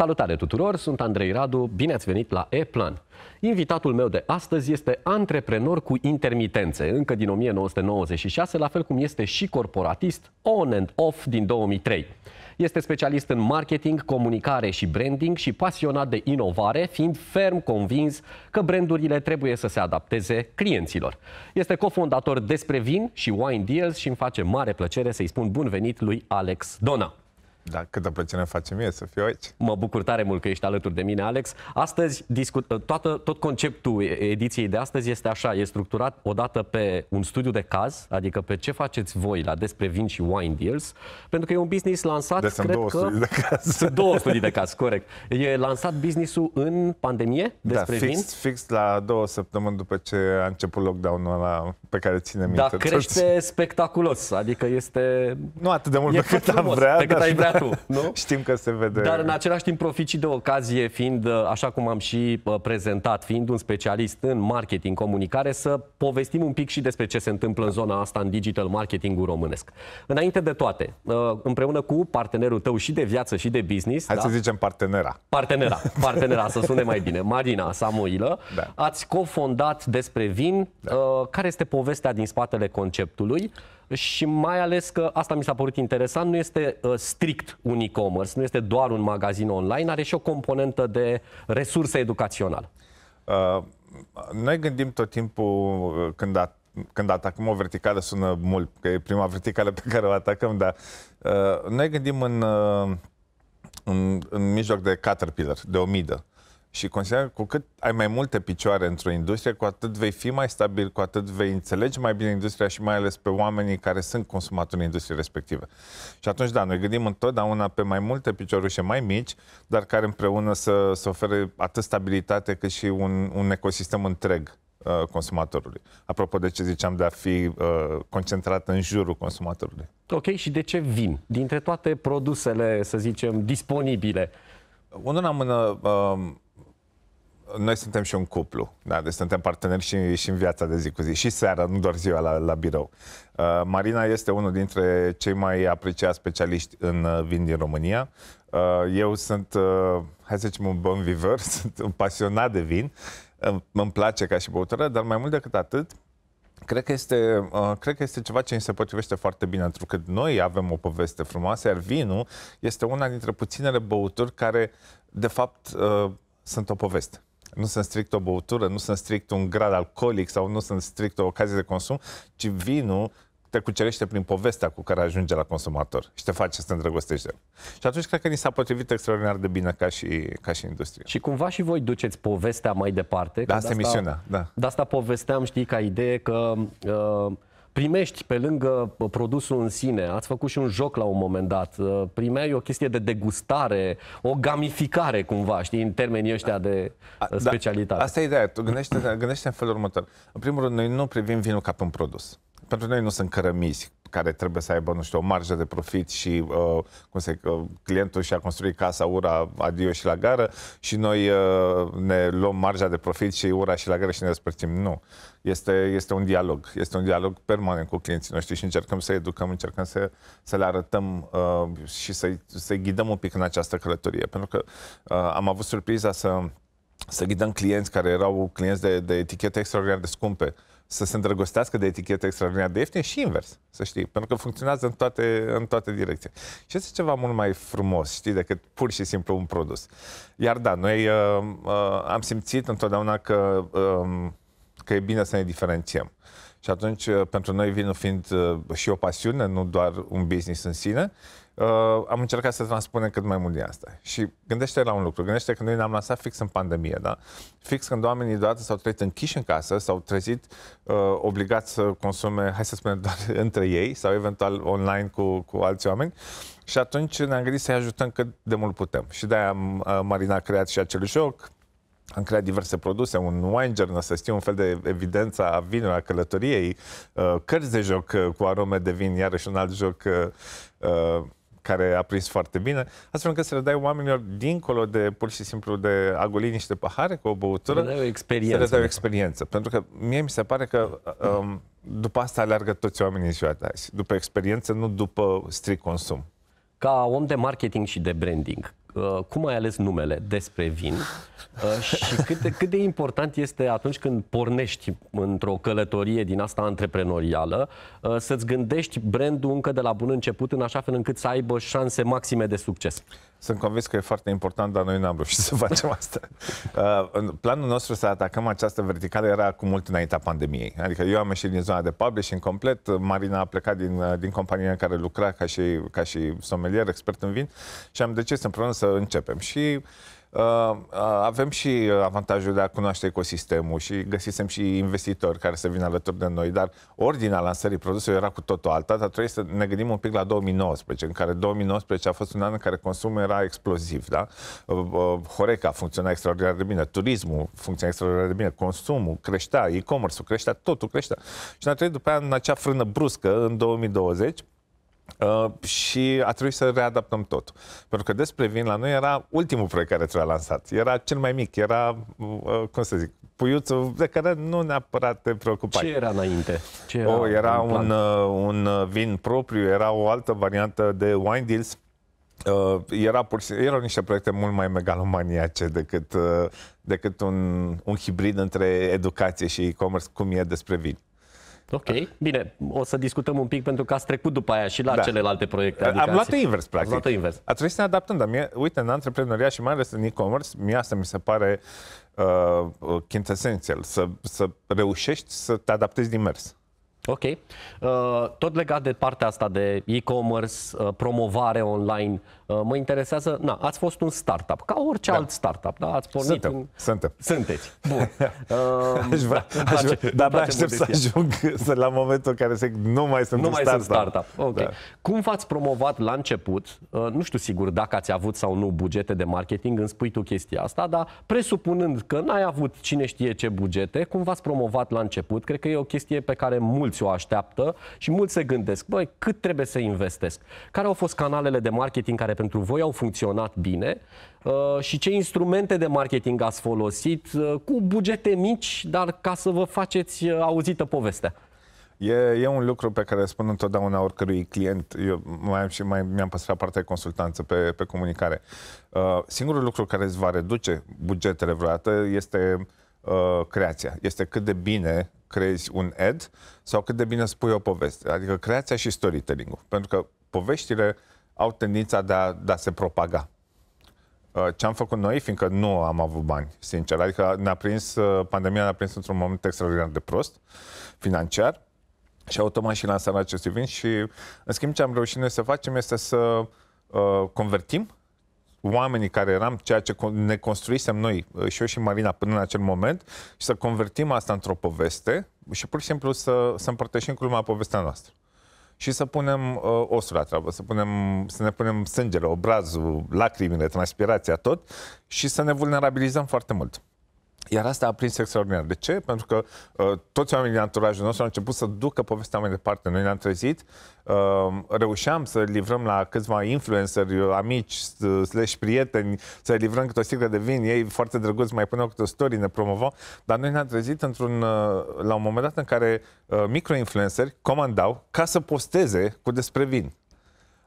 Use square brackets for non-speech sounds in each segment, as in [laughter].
Salutare tuturor, sunt Andrei Radu, bine ați venit la E-Plan. Invitatul meu de astăzi este antreprenor cu intermitențe, încă din 1996, la fel cum este și corporatist, on and off din 2003. Este specialist în marketing, comunicare și branding și pasionat de inovare, fiind ferm convins că brandurile trebuie să se adapteze clienților. Este cofondator despre vin și wine deals și îmi face mare plăcere să-i spun bun venit lui Alex Dona. Da, câtă plăcere face mie să fiu aici. Mă bucur tare mult că ești alături de mine, Alex. Astăzi, discut, toată, tot conceptul ediției de astăzi este așa, e structurat odată pe un studiu de caz, adică pe ce faceți voi la despre vin și wine deals, pentru că e un business lansat, deci cred sunt două că... Studii de caz. [laughs] Sunt două studii de caz, corect. E lansat businessul în pandemie da, despre da, fix, vin? fix la două săptămâni după ce a început lockdown-ul ăla pe care ține da, minte. Da, crește toți. spectaculos, adică este... Nu atât de mult pe cât am vrea, pe cât ai vrea tu, [laughs] nu? Știm că se vede. Dar în același timp profit și de ocazie, fiind, uh, așa cum am și uh, prezentat, fiind un specialist în marketing, comunicare, să povestim un pic și despre ce se întâmplă în zona asta, în digital marketingul românesc. Înainte de toate, uh, împreună cu partenerul tău și de viață și de business... Hai da? să zicem partenera. Partenera, [laughs] partenera, să sune mai bine. Marina Samuilă, da. ați cofondat despre vin. Da. Care este povestea din spatele conceptului? Și mai ales că asta mi s-a părut interesant, nu este strict strict un e-commerce, nu este doar un magazin online, are și o componentă de resursă educațională. Uh, noi gândim tot timpul uh, când a când atacăm o verticală sună mult, că e prima verticală pe care o atacăm, dar uh, noi gândim în, uh, în, în mijloc de caterpillar, de omidă. Uh, și consider că cu cât ai mai multe picioare într-o industrie, cu atât vei fi mai stabil, cu atât vei înțelege mai bine industria și mai ales pe oamenii care sunt consumatori în industrie respectivă. Și atunci, da, noi gândim întotdeauna pe mai multe piciorușe mai mici, dar care împreună să, să ofere atât stabilitate cât și un, un ecosistem întreg uh, consumatorului. Apropo de ce ziceam de a fi uh, concentrat în jurul consumatorului. Ok, și de ce vin? Dintre toate produsele, să zicem, disponibile, unul la mână, uh, noi suntem și un cuplu, da? deci suntem parteneri și, și în viața de zi cu zi, și seara, nu doar ziua la, la birou. Uh, Marina este unul dintre cei mai apreciați specialiști în uh, vin din România. Uh, eu sunt, uh, hai să zicem, un bon viver, [laughs] sunt un pasionat de vin, uh, îmi place ca și băutură, dar mai mult decât atât, Cred că, este, uh, cred că este ceva ce îi se potrivește foarte bine, pentru că noi avem o poveste frumoasă, iar vinul este una dintre puținele băuturi care, de fapt, uh, sunt o poveste nu sunt strict o băutură, nu sunt strict un grad alcoolic sau nu sunt strict o ocazie de consum, ci vinul te cucerește prin povestea cu care ajunge la consumator și te face să te îndrăgostești de el. Și atunci cred că ni s-a potrivit extraordinar de bine ca și, ca și industrie. Și cumva și voi duceți povestea mai departe. Da, asta e misiunea. Da. De asta povesteam, știi, ca idee că uh, primești pe lângă uh, produsul în sine, ați făcut și un joc la un moment dat, uh, primeai o chestie de degustare, o gamificare cumva, știi, în termenii ăștia de uh, da, specialitate. Asta e ideea, tu gândește, gândește în felul următor. În primul rând, noi nu privim vinul ca pe un produs pentru noi nu sunt cărămizi care trebuie să aibă, nu știu, o marjă de profit și, uh, cum se uh, clientul și-a construit casa, ura, adio și la gară și noi uh, ne luăm marja de profit și ura și la gară și ne despărțim. Nu. Este, este un dialog. Este un dialog permanent cu clienții noștri și încercăm să educăm, încercăm să, să le arătăm uh, și să-i, să ghidăm un pic în această călătorie. Pentru că uh, am avut surpriza să să ghidăm clienți care erau clienți de, de etichete extraordinar de scumpe, să se îndrăgostească de etichete extraordinar de ieftine și invers, să știi, pentru că funcționează în toate, în toate direcțiile. Și este ceva mult mai frumos, știi, decât pur și simplu un produs. Iar da, noi uh, uh, am simțit întotdeauna că, uh, că e bine să ne diferențiem. Și atunci, uh, pentru noi, vinul fiind uh, și o pasiune, nu doar un business în sine, uh, uh, am încercat să transpunem cât mai mult din asta. Și gândește la un lucru, gândește că noi ne-am lansat fix în pandemie, da? Fix când oamenii deodată s-au trezit închiși în casă, s-au trezit uh, obligați să consume, hai să spunem, doar [laughs] între ei sau eventual online cu, cu alți oameni. Și atunci ne-am gândit să-i ajutăm cât de mult putem. Și de-aia am, uh, Marina a creat și acel joc, am creat diverse produse, un wine journal, să știu, un fel de evidență a vinului, a călătoriei, uh, cărți de joc uh, cu arome de vin, iarăși un alt joc uh, care a prins foarte bine, astfel încât să le dai oamenilor dincolo de pur și simplu de a goli niște pahare cu o băutură, să le dai o experiență. Să le dai o experiență. Pentru că mie mi se pare că um, după asta alergă toți oamenii în ziua de azi. După experiență, nu după strict consum. Ca om de marketing și de branding, Uh, cum ai ales numele despre vin uh, și cât de, cât de important este atunci când pornești într-o călătorie din asta antreprenorială uh, să-ți gândești brandul încă de la bun început în așa fel încât să aibă șanse maxime de succes. Sunt convins că e foarte important, dar noi n-am reușit [laughs] să facem asta. Uh, planul nostru să atacăm această verticală era cu mult înaintea pandemiei. Adică eu am ieșit din zona de publishing complet, Marina a plecat din, uh, din compania în care lucra ca și, ca și somelier, expert în vin, și am decis împreună să începem. Și uh, Uh, uh, avem și uh, avantajul de a cunoaște ecosistemul și găsisem și investitori care să vină alături de noi, dar ordinea lansării produsului era cu totul alta, dar trebuie să ne gândim un pic la 2019, în care 2019 a fost un an în care consumul era exploziv, da? Horeca funcționa extraordinar de bine, turismul funcționa extraordinar de bine, consumul creștea, e-commerce-ul creștea, totul creștea. Și ne-a trăit după aia în acea frână bruscă în 2020, Uh, și a trebuit să readaptăm tot. Pentru că despre vin la noi era ultimul proiect care trebuia lansat. Era cel mai mic, era, uh, uh cum să zic, puiuțul de care nu neapărat te preocupai. Ce era înainte? Ce era oh, era un, uh, un uh, vin propriu, era o altă variantă de wine deals. Uh, era pur și, erau niște proiecte mult mai megalomaniace decât, uh, decât un, un hibrid între educație și e-commerce, cum e despre vin. Ok, da. bine, o să discutăm un pic pentru că ați trecut după aia și la da. celelalte proiecte. Adică Am luat invers, practic. Luat invers. A trebuit să ne adaptăm, dar mie, uite, în antreprenoria și mai ales în e-commerce, mie asta mi se pare uh, uh quintessential, să, să reușești să te adaptezi din mers. Ok. Uh, tot legat de partea asta de e-commerce, uh, promovare online, uh, mă interesează, na, ați fost un startup, ca orice da. alt startup, da? Ați pornit suntem, în... suntem. Sunteți. Bun. [laughs] Uh, aș vrea, da, aș vrea, dar aștept să ajung [laughs] să, la momentul în care zic nu mai sunt nu un mai startup. Sunt startup. Okay. Da. Cum v-ați promovat la început? Uh, nu știu sigur dacă ați avut sau nu bugete de marketing, îmi spui tu chestia asta, dar presupunând că n-ai avut cine știe ce bugete, cum v-ați promovat la început? Cred că e o chestie pe care mult mulți o așteaptă și mulți se gândesc, băi, cât trebuie să investesc? Care au fost canalele de marketing care pentru voi au funcționat bine uh, și ce instrumente de marketing ați folosit uh, cu bugete mici, dar ca să vă faceți uh, auzită povestea? E, e un lucru pe care spun întotdeauna oricărui client. Eu mai am și mai mi-am păstrat partea de consultanță pe, pe comunicare. Uh, singurul lucru care îți va reduce bugetele vreodată este Uh, creația. Este cât de bine creezi un ad sau cât de bine spui o poveste. Adică creația și storytelling-ul. Pentru că poveștile au tendința de a, de a se propaga. Uh, ce am făcut noi, fiindcă nu am avut bani, sincer. Adică ne-a prins, uh, pandemia ne-a prins într-un moment extraordinar de prost, financiar, și automat și lansarea acestui vin și, în schimb, ce am reușit noi să facem este să uh, convertim oamenii care eram, ceea ce ne construisem noi, uh, și eu și Marina, până în acel moment, și să convertim asta într-o poveste și pur și simplu să, să împărtășim cu lumea povestea noastră. Și să punem uh, osul la treabă, să, punem, să ne punem sângele, obrazul, lacrimile, transpirația, tot, și să ne vulnerabilizăm foarte mult. Iar asta a prins extraordinar. De ce? Pentru că uh, toți oamenii din anturajul nostru au început să ducă povestea mai departe. Noi ne-am trezit, uh, reușeam să livrăm la câțiva influenceri, uh, amici, uh, slash prieteni, să livrăm câte o sticlă de vin, ei foarte drăguți mai puneau câte o story, ne promovau, dar noi ne-am trezit într-un, uh, la un moment dat în care uh, microinfluenceri comandau ca să posteze cu despre vin.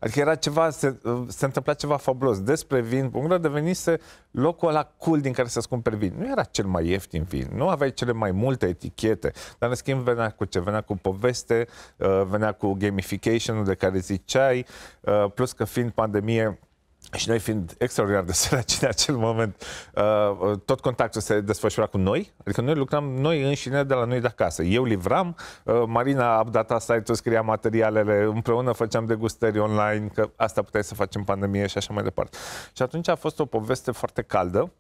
Adică era ceva, se, se întâmpla ceva fabulos. Despre vin, Ungura devenise locul ăla cool din care să-ți cumperi vin. Nu era cel mai ieftin vin, nu aveai cele mai multe etichete, dar în schimb venea cu ce? Venea cu poveste, uh, venea cu gamification de care ziceai, uh, plus că fiind pandemie, și noi fiind extraordinar de [laughs] săraci în acel moment, uh, uh, tot contactul se desfășura cu noi, adică noi lucram noi înșine de la noi de acasă. Eu livram, uh, Marina updata site-ul, scria materialele, împreună făceam degustări online, că asta puteai să facem pandemie și așa mai departe. Și atunci a fost o poveste foarte caldă,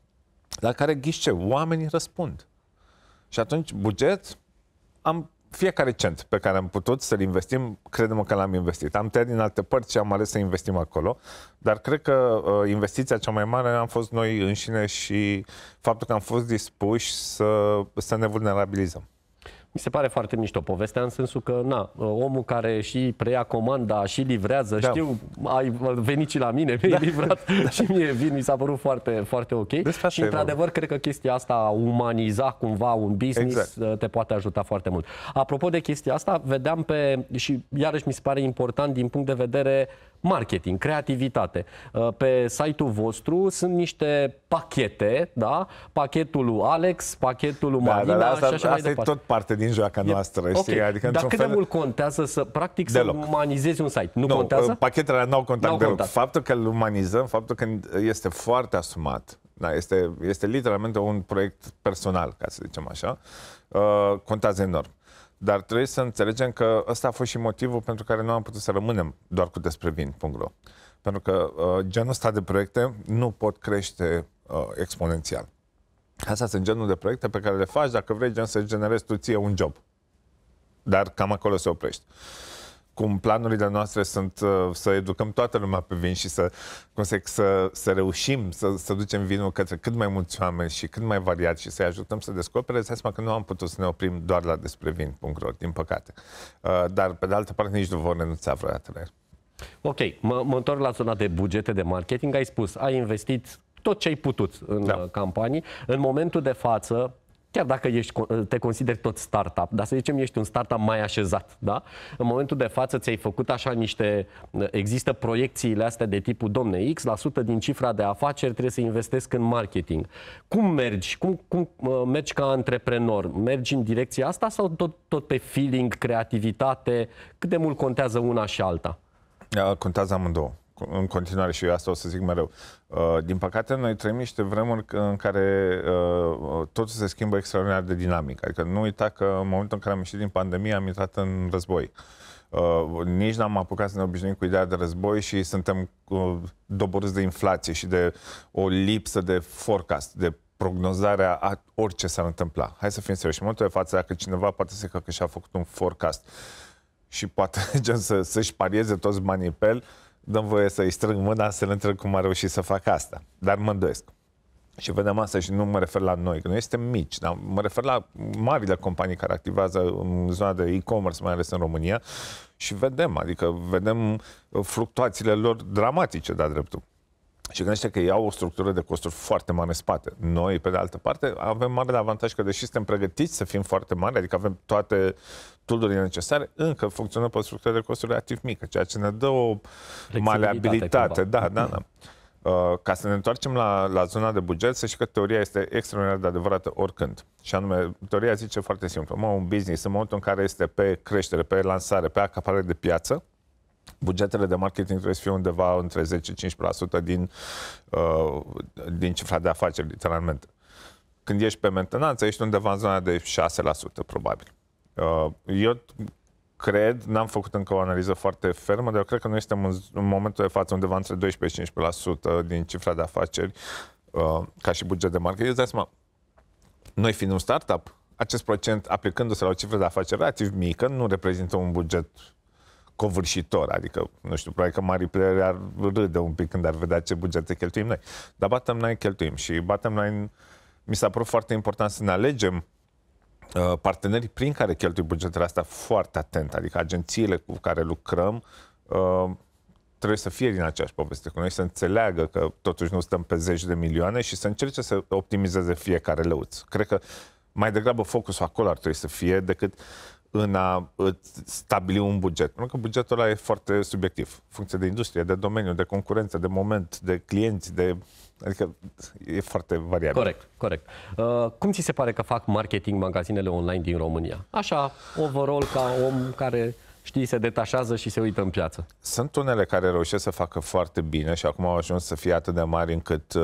la care ghișce, oamenii răspund. Și atunci buget, am fiecare cent pe care am putut să-l investim, credem că l-am investit. Am tăiat din alte părți și am ales să investim acolo, dar cred că uh, investiția cea mai mare am fost noi înșine și faptul că am fost dispuși să, să ne vulnerabilizăm. Mi se pare foarte mișto povestea în sensul că, na, omul care și preia comanda și livrează, da. știu, ai venit și la mine, mi-ai da. livrat [laughs] da. și mie vin, mi s-a părut foarte, foarte ok. Despre și, într-adevăr, cred că chestia asta, a umaniza cumva un business, exact. Uh, te poate ajuta foarte mult. Apropo de chestia asta, vedeam pe, și iarăși mi se pare important din punct de vedere marketing, creativitate. Uh, pe site-ul vostru sunt niște pachete, da? Pachetul lui Alex, pachetul lui da, da, Marina da, da, da, asta, și așa asta mai departe. e tot parte din joaca noastră, e, știi? Okay. Adică, Dar cât fel... de mult contează să, practic, deloc. să umanizezi un site? Nu, nu contează? Uh, pachetele nu au contact deloc. Contat. Faptul că îl umanizăm, faptul că este foarte asumat, da, este, este literalmente un proiect personal, ca să zicem așa, uh, contează enorm. Dar trebuie să înțelegem că ăsta a fost și motivul pentru care nu am putut să rămânem doar cu desprevin.ro. Pentru că uh, genul ăsta de proiecte nu pot crește uh, exponențial. Asta sunt genul de proiecte pe care le faci dacă vrei gen să generezi tu ție un job. Dar cam acolo se oprește. Uh, cum planurile noastre sunt uh, să educăm toată lumea pe vin și să, cum să, să, să reușim să, să ducem vinul către cât mai mulți oameni și cât mai variat și să-i ajutăm să descopere, Să seama că nu am putut să ne oprim doar la despre vin.ro, din păcate. Uh, dar, pe de altă parte, nici nu vor renunța vreodată la el. Ok, mă, mă întorc la zona de bugete de marketing. Ai spus, ai investit tot ce ai putut în da. Uh, campanii. În momentul de față, chiar dacă ești, te consideri tot startup, dar să zicem ești un startup mai așezat, da? În momentul de față ți-ai făcut așa niște, există proiecțiile astea de tipul domne X, la sută din cifra de afaceri trebuie să investesc în marketing. Cum mergi? Cum, cum uh, mergi ca antreprenor? Mergi în direcția asta sau tot, tot pe feeling, creativitate? Cât de mult contează una și alta? Contează amândouă în continuare și eu asta o să zic mereu. Uh, din păcate, noi trăim niște vremuri în care uh, totul se schimbă extraordinar de dinamic. Adică nu uita că în momentul în care am ieșit din pandemie am intrat în război. Uh, nici n-am apucat să ne obișnuim cu ideea de război și suntem uh, doborâți de inflație și de o lipsă de forecast, de prognozarea a orice s-ar întâmpla. Hai să fim serioși. În momentul de față, dacă cineva poate să că și-a făcut un forecast și poate [laughs] gen, să, să-și parieze toți banii pe el, dăm voie să-i strâng mâna să l întreb cum a reușit să facă asta. Dar mă îndoiesc și vedem asta și nu mă refer la noi, că noi suntem mici, dar mă refer la marile companii care activează în zona de e-commerce, mai ales în România, și vedem, adică vedem uh, fluctuațiile lor dramatice, da dreptul. Și gândește că ei au o structură de costuri foarte mare în spate. Noi, pe de altă parte, avem mare avantaj că, deși suntem pregătiți să fim foarte mari, adică avem toate tuldurile necesare, încă funcționăm pe o structură de costuri relativ mică, ceea ce ne dă o maleabilitate. Da, da, da. Mm-hmm. Uh, ca să ne întoarcem la, la zona de buget, să știi că teoria este extraordinar de adevărată oricând. Și anume, teoria zice foarte simplu. Mă, un business, în momentul în care este pe creștere, pe lansare, pe acaparare de piață, bugetele de marketing trebuie să fie undeva între 10-15% din, uh, din cifra de afaceri, literalmente. Când ești pe mentenanță, ești undeva în zona de 6%, probabil. Uh, eu cred, n-am făcut încă o analiză foarte fermă, dar eu cred că noi suntem în, în momentul de față undeva între 12 și 15% din cifra de afaceri uh, ca și buget de marketing. Îți dai seama, noi fiind un startup, acest procent, aplicându-se la o cifră de afaceri relativ mică, nu reprezintă un buget covârșitor, adică, nu știu, probabil că mari player ar râde un pic când ar vedea ce bugete cheltuim noi. Dar bottom line cheltuim și bottom line mi s-a părut foarte important să ne alegem Uh, partenerii prin care cheltuie bugetele astea foarte atent, adică agențiile cu care lucrăm uh, trebuie să fie din aceeași poveste cu noi, să înțeleagă că totuși nu stăm pe zeci de milioane și să încerce să optimizeze fiecare leuț. Cred că mai degrabă focusul acolo ar trebui să fie decât în a stabili un buget. Pentru că bugetul ăla e foarte subiectiv. Funcție de industrie, de domeniu, de concurență, de moment, de clienți, de Adică e foarte variabil. Corect, corect. Uh, cum ți se pare că fac marketing magazinele online din România? Așa, overall, ca om care știi, se detașează și se uită în piață. Sunt unele care reușesc să facă foarte bine și acum au ajuns să fie atât de mari încât uh,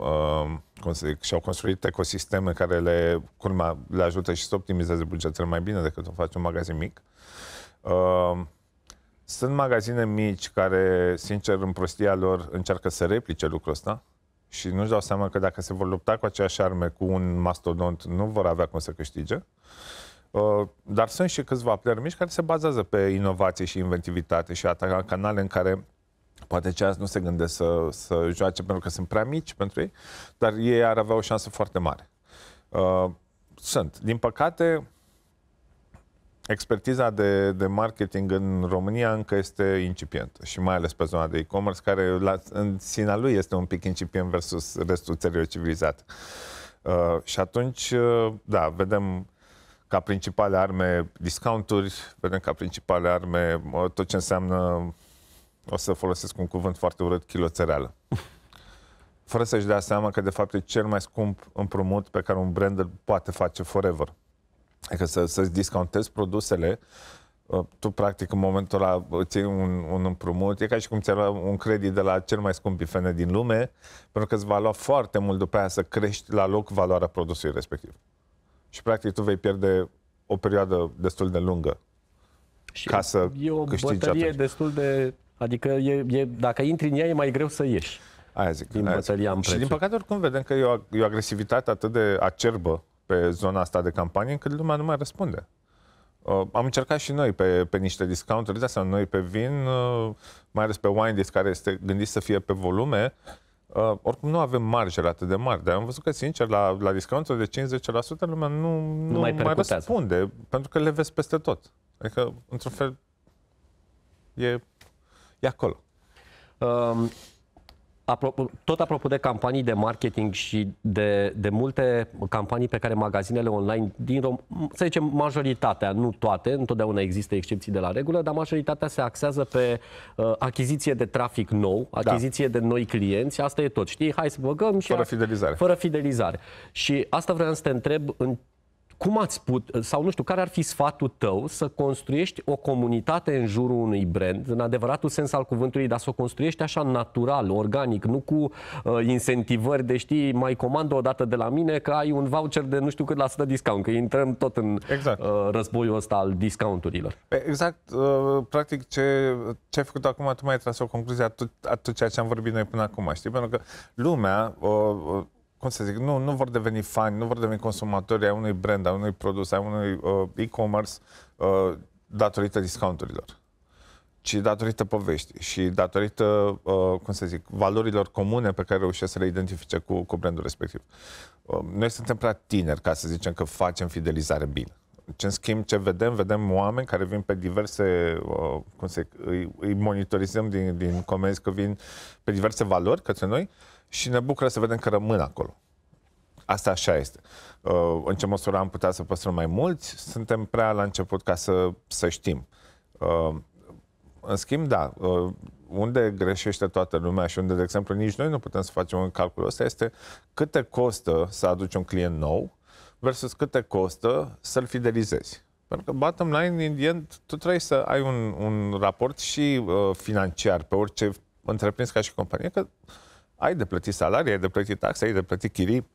uh, cum să zic, și-au construit ecosisteme care le, culma, le ajută și să optimizeze bugetele mai bine decât o faci un magazin mic. Uh, sunt magazine mici care, sincer, în prostia lor încearcă să replice lucrul ăsta și nu-și dau seama că dacă se vor lupta cu aceeași arme cu un mastodont, nu vor avea cum să câștige. Uh, dar sunt și câțiva player mici care se bazează pe inovație și inventivitate și atacă canale în care poate cei nu se gândesc să, să joace pentru că sunt prea mici pentru ei, dar ei ar avea o șansă foarte mare. Uh, sunt. Din păcate, expertiza de, de marketing în România încă este incipientă și mai ales pe zona de e-commerce, care la, în sina lui este un pic incipient versus restul țărilor civilizate. Uh, și atunci, uh, da, vedem ca principale arme discounturi, vedem ca principale arme uh, tot ce înseamnă, o să folosesc un cuvânt foarte urât, kiloțereală. Fără să-și dea seama că, de fapt, e cel mai scump împrumut pe care un brand poate face forever. Adică să, să-ți discontezi produsele, uh, tu practic în momentul ăla uh, iei un, un împrumut, e ca și cum ți-ai lua un credit de la cel mai scump bifene din lume, pentru că îți va lua foarte mult după aia să crești la loc valoarea produsului respectiv. Și practic tu vei pierde o perioadă destul de lungă și ca să e o bătălie atunci. destul de... Adică e, e, dacă intri în ea e mai greu să ieși. Aia zic. Din aia bătălia zic. în Și din păcate oricum vedem că e o, e o agresivitate atât de acerbă pe zona asta de campanie încât lumea nu mai răspunde. Uh, am încercat și noi pe, pe niște discounturi, de noi pe vin, uh, mai ales pe wine, disc, care este gândit să fie pe volume. Uh, oricum nu avem marge atât de mari, dar am văzut că, sincer, la, la discounturi de 50% lumea nu, nu, nu mai, mai răspunde, pentru că le vezi peste tot. Adică, într-un fel, e, e acolo. Um apropo, tot apropo de campanii de marketing și de, de multe campanii pe care magazinele online din Rom- să zicem majoritatea, nu toate, întotdeauna există excepții de la regulă, dar majoritatea se axează pe uh, achiziție de trafic nou, da. achiziție da. de noi clienți, asta e tot. Știi, hai să băgăm și fără fidelizare. Fără fidelizare. Și asta vreau să te întreb în cum ați put, sau nu știu, care ar fi sfatul tău să construiești o comunitate în jurul unui brand, în adevăratul sens al cuvântului, dar să o construiești așa natural, organic, nu cu uh, incentivări de știi, mai comandă o dată de la mine că ai un voucher de nu știu cât la sută discount, că intrăm tot în exact. uh, războiul ăsta al discounturilor. Exact, uh, practic ce, ce ai făcut acum, tu mai ai tras o concluzie atât a tot ceea ce am vorbit noi până acum, știi? Pentru că lumea, uh, uh cum să zic, nu, nu vor deveni fani, nu vor deveni consumatori ai unui brand, ai unui produs, ai unui uh, e-commerce uh, datorită discounturilor, ci datorită poveștii și datorită, uh, cum să zic, valorilor comune pe care reușesc să le identifice cu, cu brandul respectiv. Uh, noi suntem prea tineri ca să zicem că facem fidelizare bine. Ce deci, în schimb, ce vedem, vedem oameni care vin pe diverse, uh, cum se, îi, îi monitorizăm din, din comenzi că vin pe diverse valori către noi, uh, și ne bucură să vedem că rămân acolo. Asta așa este. Uh, în ce măsură am putea să păstrăm mai mulți? Suntem prea la început ca să, să știm. Uh, în schimb, da, uh, unde greșește toată lumea și unde, de exemplu, nici noi nu putem să facem un calcul ăsta este cât te costă să aduci un client nou versus cât te costă să-l fidelizezi. Pentru că, bottom line, in the end, tu trebuie să ai un, un raport și uh, financiar pe orice întreprins ca și companie, că uh, ai de plătit salarii, ai de plătit taxe, ai de plătit chirii,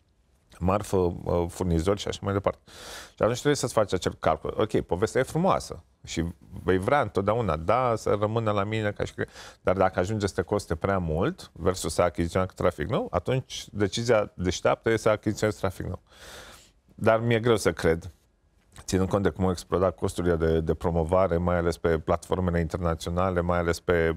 marfă, furnizori și așa mai departe. Și atunci trebuie să-ți faci acel calcul. Ok, povestea e frumoasă și vei vrea întotdeauna, da, să rămână la mine ca și că... Dar dacă ajunge să te coste prea mult versus să achiziționezi trafic nou, atunci decizia deșteaptă e să achiziționezi trafic nou. Dar mi-e greu să cred ținând cont de cum au explodat costurile de, de promovare, mai ales pe platformele internaționale, mai ales pe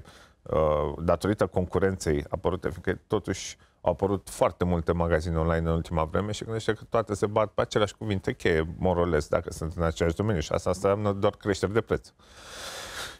Uh, datorită concurenței apărute, fiindcă totuși au apărut foarte multe magazine online în ultima vreme și gândește că toate se bat pe aceleași cuvinte cheie, moroles, dacă sunt în același domeniu. Și asta înseamnă doar creșteri de preț.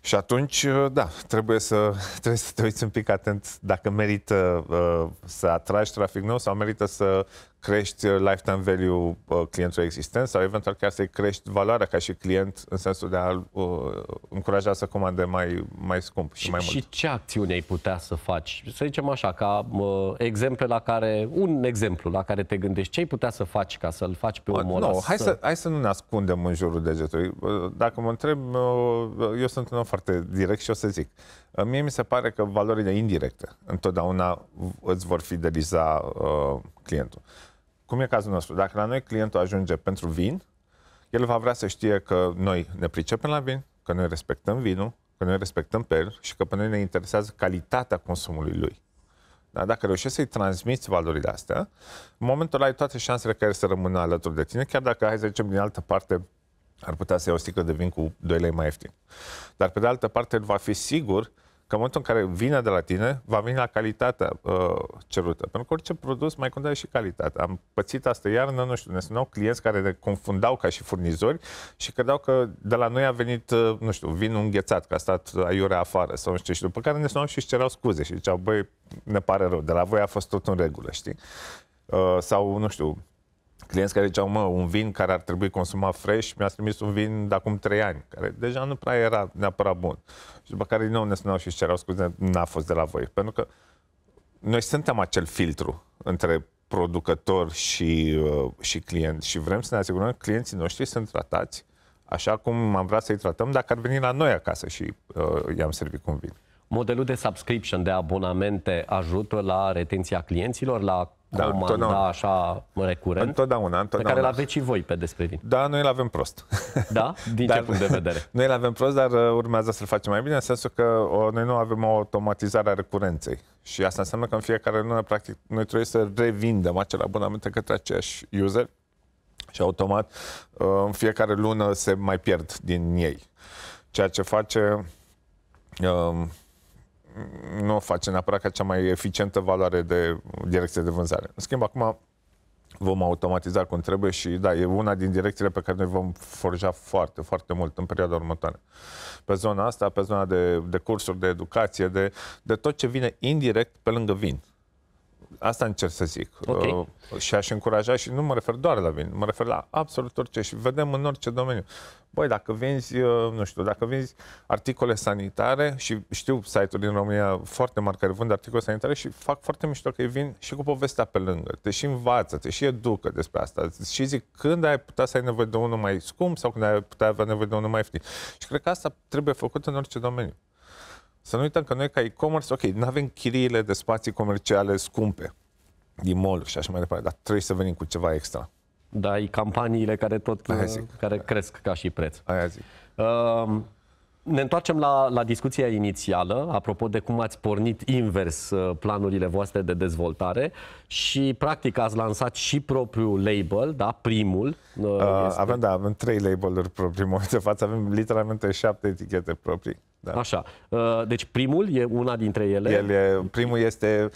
Și atunci, uh, da, trebuie să, [laughs] trebuie să te uiți un pic atent dacă merită uh, să atragi trafic nou sau merită să crești uh, lifetime value uh, clientului existent sau eventual chiar să-i crești valoarea ca și client în sensul de a uh, încuraja să comande mai, mai scump și, și mai mult. Și ce acțiune ai putea să faci? Să zicem așa, ca uh, exemple la care, un exemplu la care te gândești, ce ai putea să faci ca să-l faci pe omul ăla? No, hai, să... Să, hai să nu ne ascundem în jurul degetului. Uh, dacă mă întreb, eu sunt un om foarte direct și o să zic. Mie mi se pare că valorile indirecte întotdeauna îți vor fideliza uh, clientul cum e cazul nostru, dacă la noi clientul ajunge pentru vin, el va vrea să știe că noi ne pricepem la vin, că noi respectăm vinul, că noi respectăm pe el și că pe noi ne interesează calitatea consumului lui. Da? Dacă reușești să-i transmiți valorile astea, în momentul ăla ai toate șansele care să rămână alături de tine, chiar dacă, hai să zicem, din altă parte ar putea să ia o sticlă de vin cu 2 lei mai ieftin. Dar, pe de altă parte, el va fi sigur că în momentul în care vine de la tine, va veni la calitatea uh, cerută. Pentru că orice produs mai contează și calitatea. Am pățit asta iarnă, nu știu, ne sunau clienți care ne confundau ca și furnizori și credeau că de la noi a venit, uh, nu știu, vin înghețat, că a stat aiurea afară sau nu știu, și după care ne sunau și își cereau scuze și ziceau, băi, ne pare rău, de la voi a fost tot în regulă, știi? Uh, sau, nu știu, clienți care ziceau, mă, un vin care ar trebui consumat fresh, mi-a trimis un vin de acum 3 ani, care deja nu prea era neapărat bun. Și după care din nou ne spuneau și cereau scuze, n-a fost de la voi. Pentru că noi suntem acel filtru între producător și, uh, și client și vrem să ne asigurăm că clienții noștri sunt tratați așa cum am vrea să-i tratăm dacă ar veni la noi acasă și uh, i-am servit cum vin. Modelul de subscription, de abonamente, ajută la retenția clienților, la da, comanda așa recurent, întotdeauna, întotdeauna. pe care îl aveți și voi pe despre Da, noi îl avem prost. Da? Din [laughs] dar, ce punct de vedere? [laughs] Noi îl avem prost, dar uh, urmează să-l facem mai bine, în sensul că o, noi nu avem o automatizare a recurenței. Și asta înseamnă că în fiecare lună, practic, noi trebuie să revindem acel abonament către aceiași user și automat uh, în fiecare lună se mai pierd din ei. Ceea ce face uh, nu o face neapărat ca cea mai eficientă valoare de direcție de vânzare. În schimb, acum vom automatiza cum trebuie și da, e una din direcțiile pe care noi vom forja foarte, foarte mult în perioada următoare. Pe zona asta, pe zona de, de cursuri, de educație, de, de tot ce vine indirect pe lângă vin. Asta încerc să zic. Okay. Uh, și aș încuraja și nu mă refer doar la vin, mă refer la absolut orice și vedem în orice domeniu. Băi, dacă vinzi, uh, nu știu, dacă vinzi articole sanitare și știu site-uri din România foarte mari care vând articole sanitare și fac foarte mișto că vin și cu povestea pe lângă. Te și învață, te și educă despre asta. Și zic când ai putea să ai nevoie de unul mai scump sau când ai putea avea nevoie de unul mai ieftin. Și cred că asta trebuie făcut în orice domeniu. Să nu uităm că noi ca e-commerce, ok, nu avem chiriile de spații comerciale scumpe din mall și așa mai departe, dar trebuie să venim cu ceva extra. Da, e campaniile care tot care cresc ca și preț. Aia zic. Uh, ne întoarcem la, la discuția inițială, apropo de cum ați pornit invers uh, planurile voastre de dezvoltare și, practic, ați lansat și propriul label, da, primul. Uh, uh, este... Avem, da, avem trei label-uri proprii în momentul de față, avem literalmente șapte etichete proprii. Da. Așa. Uh, deci primul e una dintre ele. El e, primul este...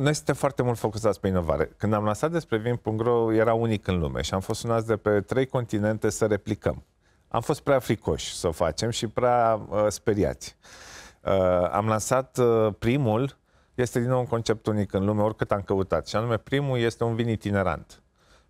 Noi suntem foarte mult focusați pe inovare. Când am lansat despre vin.ro, era unic în lume și am fost sunați de pe trei continente să replicăm. Am fost prea fricoși să o facem și prea uh, speriați. Uh, am lansat uh, primul, este din nou un concept unic în lume, oricât am căutat, și anume primul este un vin itinerant.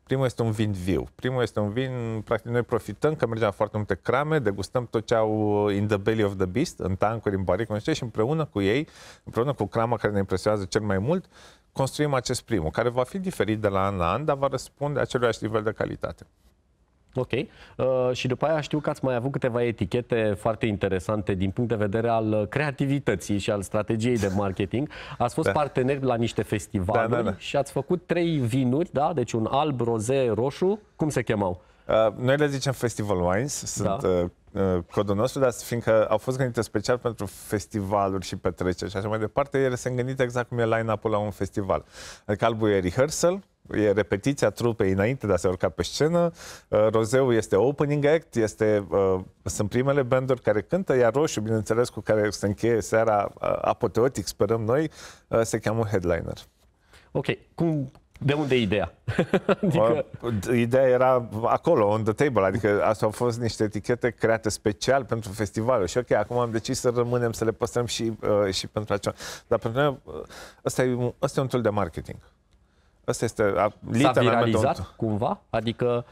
Primul este un vin viu. Primul este un vin, practic noi profităm că mergem la foarte multe crame, degustăm tot ce au in the belly of the beast, în tancuri, în baric, nu și împreună cu ei, împreună cu crama care ne impresionează cel mai mult, construim acest primul, care va fi diferit de la an la an, dar va răspunde aceluiași nivel de calitate. Ok. Uh, și după aia știu că ați mai avut câteva etichete foarte interesante din punct de vedere al uh, creativității și al strategiei de marketing. Ați fost da. partener la niște festivaluri da, da, da. și ați făcut trei vinuri, da? Deci un alb, roze, roșu. Cum se chemau? Uh, noi le zicem Festival Wines, sunt da. Uh, uh, codul nostru, dar fiindcă au fost gândite special pentru festivaluri și petreceri și așa mai departe, ele sunt gândite exact cum e line-up-ul la un festival. Adică albul e rehearsal, e repetiția trupei înainte de a se urca pe scenă, uh, Rozeu este opening act, este, sunt primele banduri care cântă, iar roșu, bineînțeles, cu care se încheie seara apoteotic, sperăm noi, se cheamă headliner. Ok, cum, de unde ideea? [laughs] adică... Ideea era acolo, on the table, adică astea au fost niște etichete create special pentru festivalul și ok, acum am decis să rămânem, să le păstrăm și, uh, și pentru aceea. Dar pentru noi, ă, ăsta e, ăsta e un tool de marketing. Asta este a, S-a viralizat cumva? Adică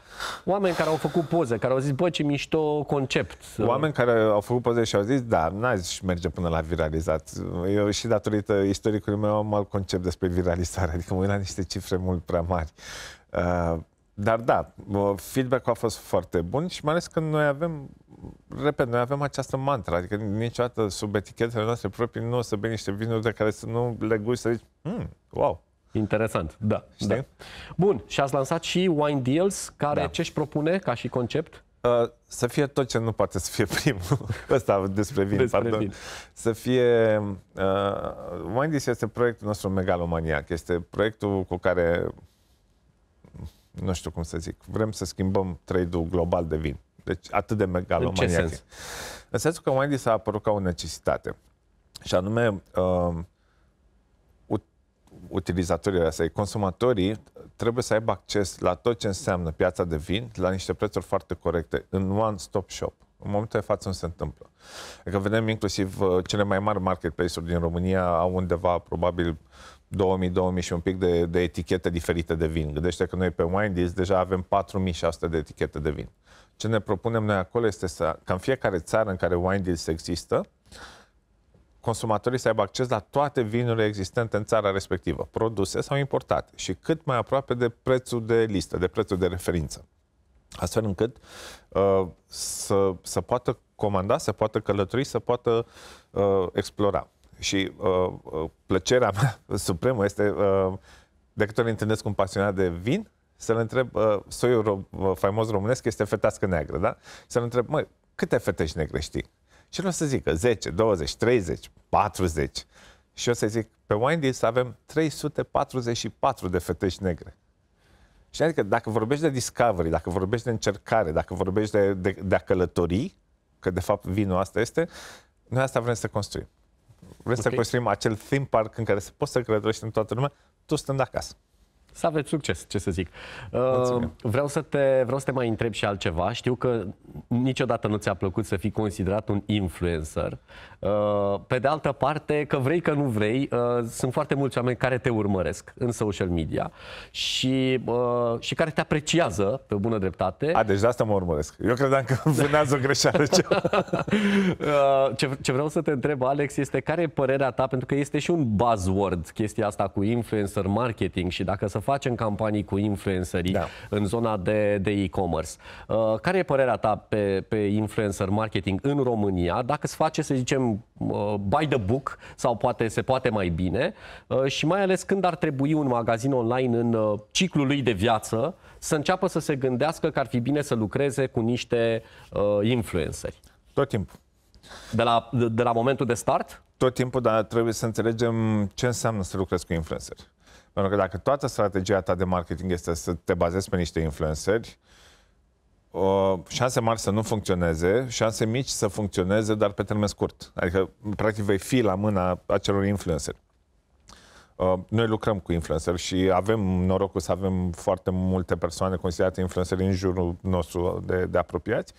oameni care au făcut poze, care au zis, bă, ce mișto concept. Uh. Oameni care au făcut poze și au zis, da, n-aș merge până la viralizat. Eu și datorită istoricului meu am alt concept despre viralizare, adică mă uit la niște cifre mult prea mari. Uh, dar da, feedback-ul a fost foarte bun și mai ales că noi avem, repet, noi avem această mantra, adică niciodată sub etichetele noastre proprii nu o să bei niște vinuri de care să nu le gusti, să zici, mm, wow, Interesant, da. Știi? da. Bun, și ați lansat și Wine Deals, care da. ce își propune ca și concept? Uh, să fie tot ce nu poate să fie [laughs] primul. Ăsta despre vin, despre pardon. Vin. Să fie... Uh, Wine Deals este proiectul nostru megalomaniac. Este proiectul cu care... Nu știu cum să zic. Vrem să schimbăm trade-ul global de vin. Deci atât de megalomaniac. În, ce sens? În sensul că Wine Deals a apărut ca o necesitate. Și anume... Uh, utilizatorii, să consumatorii trebuie să aibă acces la tot ce înseamnă piața de vin, la niște prețuri foarte corecte, în one-stop shop. În momentul de față nu se întâmplă. Adică vedem inclusiv uh, cele mai mari marketplace-uri din România au undeva probabil 2000, 2000 și un pic de, de etichete diferite de vin. Gândește că noi pe Windis deja avem 4600 de etichete de vin. Ce ne propunem noi acolo este să, ca în fiecare țară în care Windis există, consumatorii să aibă acces la toate vinurile existente în țara respectivă, produse sau importate, și cât mai aproape de prețul de listă, de prețul de referință. Astfel încât uh, să, să poată comanda, să poată călători, să poată uh, explora. Și uh, uh plăcerea mea [laughs] supremă este, uh, de câte ori întâlnesc un pasionat de vin, să-l întreb, uh, soiul ro- uh, faimos românesc este fetească neagră, da? Să-l întreb, măi, câte fetești negre știi? Și nu o să zică 10, 20, 30, 40. Și o să zic, pe Wendy's avem 344 de fetești negre. Și adică dacă vorbești de discovery, dacă vorbești de încercare, dacă vorbești de, de, de a călători, că de fapt vinul asta este, noi asta vrem să construim. Vrem okay. să construim acel theme park în care se poți să călătorești în toată lumea, tu stând acasă. Să aveți succes, ce să zic. Uh, vreau, să te, vreau să te mai întreb și altceva. Știu că niciodată nu ți-a plăcut să fii considerat un influencer. Uh, pe de altă parte, că vrei, că nu vrei, uh, sunt foarte mulți oameni care te urmăresc în social media și, și care te apreciază pe bună dreptate. A, deci de asta mă urmăresc. Eu credeam că vânează o greșeală. Ce... [laughs] ce, ce vreau să te întreb, Alex, este care e părerea ta, pentru că este și un buzzword chestia asta cu influencer marketing și dacă să facem campanii cu influencerii da. în zona de, de e-commerce. Uh, care e părerea ta pe, pe influencer marketing în România? Dacă se face, să zicem, uh, by the book sau poate se poate mai bine uh, și mai ales când ar trebui un magazin online în uh, ciclul lui de viață să înceapă să se gândească că ar fi bine să lucreze cu niște uh, influenceri? Tot timpul. De la, de, de la momentul de start? Tot timpul, dar trebuie să înțelegem ce înseamnă să lucrezi cu influenceri. Pentru că dacă toată strategia ta de marketing este să te bazezi pe niște influenceri, Uh, șanse mari să nu funcționeze, șanse mici să funcționeze, dar pe termen scurt. Adică, practic, vei fi la mâna acelor influenceri. Uh, noi lucrăm cu influencer și avem norocul să avem foarte multe persoane considerate influencer în jurul nostru de, de apropiați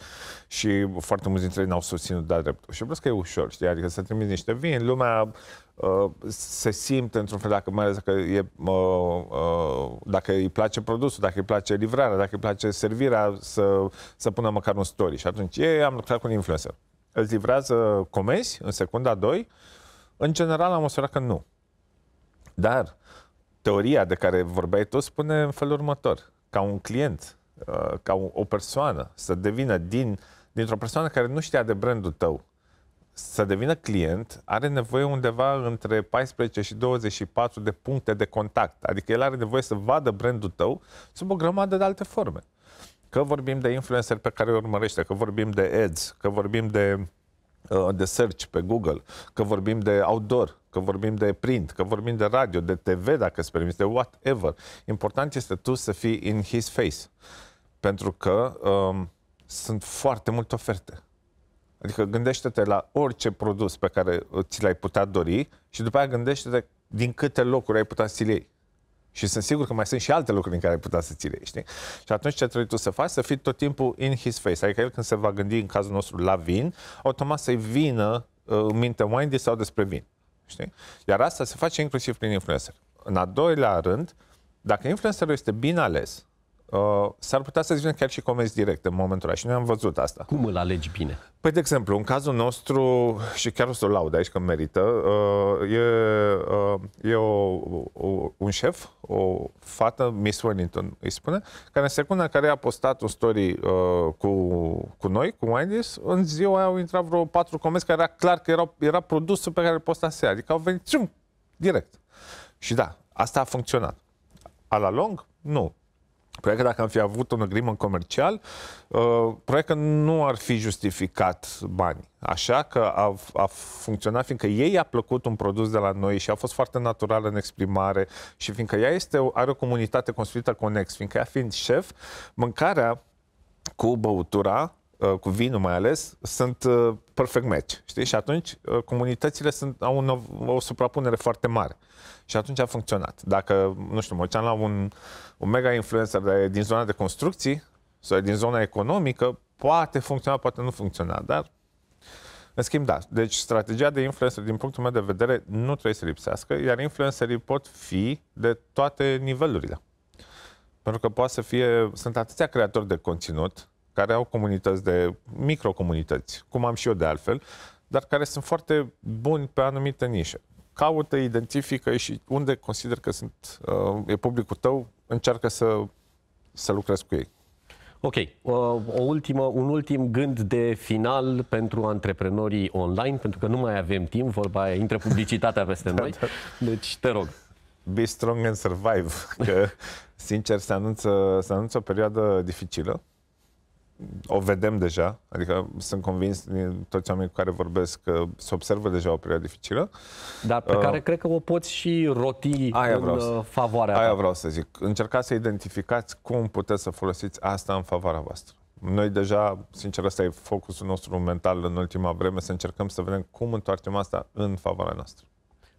și foarte mulți dintre ei n-au susținut de drept. Și vreau că e ușor, știi? Adică să trimiți niște vin, lumea uh, se simte într-un fel, dacă, mai ales dacă, e, uh, uh, dacă îi place produsul, dacă îi place livrarea, dacă îi place servirea, să, să pună măcar un story. Și atunci, ei, am lucrat cu un influencer. Îți livrează comenzi în secunda 2? În general, am observat că nu dar teoria de care vorbeai tu spune în felul următor. Ca un client, uh, ca o persoană, să devină din, dintr-o persoană care nu știa de brandul tău, să devină client, are nevoie undeva între 14 și 24 de puncte de contact. Adică el are nevoie să vadă brandul tău sub o grămadă de alte forme. Că vorbim de influencer pe care îi urmărește, că vorbim de ads, că vorbim de, uh, de search pe Google, că vorbim de outdoor, că vorbim de print, că vorbim de radio, de TV, dacă îți permiți, de whatever. Important este tu să fii in his face. Pentru că um, sunt foarte multe oferte. Adică gândește-te la orice produs pe care ți l-ai putea dori și după aia gândește-te din câte locuri ai putea să iei. Și sunt sigur că mai sunt și alte lucruri în care ai putea să ți iei, știi? Și atunci ce trebuie tu să faci? Să fii tot timpul in his face. Adică el când se va gândi, în cazul nostru, la vin, automat să-i vină uh, în minte Wendy sau despre vin. Știi? Iar asta se face inclusiv prin influencer. În a doilea rând, dacă influencerul este bine ales, Uh, s-ar putea să zicem chiar și comenzi direct în momentul ăla și noi am văzut asta. Cum îl alegi bine? Păi, de exemplu, în cazul nostru, și chiar o să o laud aici că merită, uh, e, uh, e o, o, un șef, o fată, Miss Wellington îi spune, care în secunda în care a postat o story uh, cu, cu noi, cu Wendy's, în ziua aia au intrat vreo patru comenzi care era clar că erau, era produsul pe care îl postase, adică au venit cium, direct. Și da, asta a funcționat. A la lung, nu. Probabil că dacă am fi avut un agreement comercial, uh, probabil că nu ar fi justificat banii. Așa că a, a funcționat, fiindcă ei i-a plăcut un produs de la noi și a fost foarte naturală în exprimare și fiindcă ea este, are o comunitate construită conex, fiindcă ea fiind șef, mâncarea cu băutura Uh, cu vinul mai ales, sunt uh, perfect match. Știi? Și atunci uh, comunitățile sunt, au un, o suprapunere foarte mare. Și atunci a funcționat. Dacă, nu știu, mă la un, un mega influencer de, din zona de construcții sau din zona economică, poate funcționa, poate nu funcționa, dar în schimb, da. Deci strategia de influencer, din punctul meu de vedere, nu trebuie să lipsească, iar influencerii pot fi de toate nivelurile. Pentru că poate să fie, sunt atâția creatori de conținut, care au comunități de microcomunități, cum am și eu de altfel, dar care sunt foarte buni pe anumite nișe. Caută, identifică și unde consider că sunt, uh, e publicul tău, încearcă să, să lucrezi cu ei. Ok, o, uh, o ultimă, un ultim gând de final pentru antreprenorii online, pentru că nu mai avem timp, vorba aia, intră publicitatea [laughs] peste da, noi, da. deci te rog. Be strong and survive, că [laughs] sincer se anunță, se anunță o perioadă dificilă o vedem deja, adică sunt convins din toți oamenii cu care vorbesc că se observă deja o perioadă dificilă. Dar pe uh, care cred că o poți și roti aia în să, uh, favoarea Aia ta. vreau să zic. Încercați să identificați cum puteți să folosiți asta în favoarea voastră. Noi deja, sincer, ăsta e focusul nostru mental în ultima vreme, să încercăm să vedem cum întoarcem asta în favoarea noastră.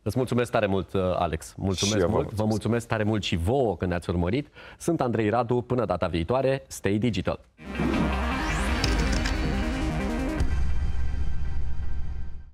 Îți mulțumesc tare mult, uh, Alex. Mulțumesc mult. Vă mulțumesc. vă mulțumesc tare mult și vouă când ne-ați urmărit. Sunt Andrei Radu. Până data viitoare, stay digital!